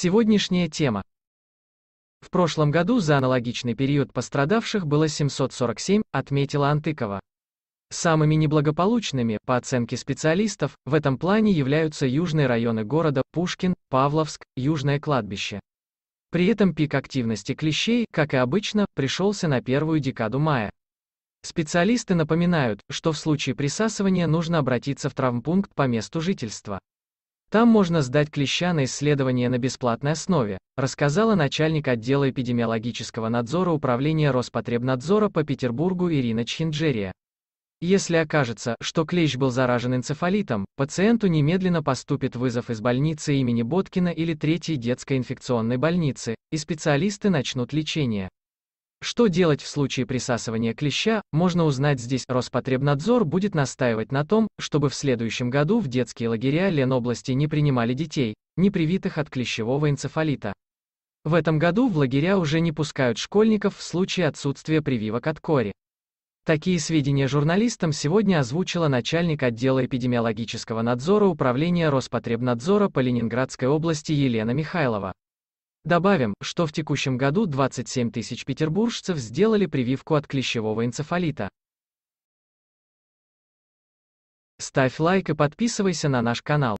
Сегодняшняя тема. В прошлом году за аналогичный период пострадавших было 747, отметила Антыкова. Самыми неблагополучными, по оценке специалистов, в этом плане являются южные районы города Пушкин, Павловск, Южное кладбище. При этом пик активности клещей, как и обычно, пришелся на первую декаду мая. Специалисты напоминают, что в случае присасывания нужно обратиться в травмпункт по месту жительства. Там можно сдать клеща на исследование на бесплатной основе, рассказала начальник отдела эпидемиологического надзора Управления Роспотребнадзора по Петербургу Ирина Чхинджерия. Если окажется, что клещ был заражен энцефалитом, пациенту немедленно поступит вызов из больницы имени Боткина или третьей детской инфекционной больницы, и специалисты начнут лечение. Что делать в случае присасывания клеща, можно узнать здесь. Роспотребнадзор будет настаивать на том, чтобы в следующем году в детские лагеря Ленобласти не принимали детей, не привитых от клещевого энцефалита. В этом году в лагеря уже не пускают школьников в случае отсутствия прививок от кори. Такие сведения журналистам сегодня озвучила начальник отдела эпидемиологического надзора Управления Роспотребнадзора по Ленинградской области Елена Михайлова. Добавим, что в текущем году 27 тысяч петербуржцев сделали прививку от клещевого энцефалита. Ставь лайк и подписывайся на наш канал.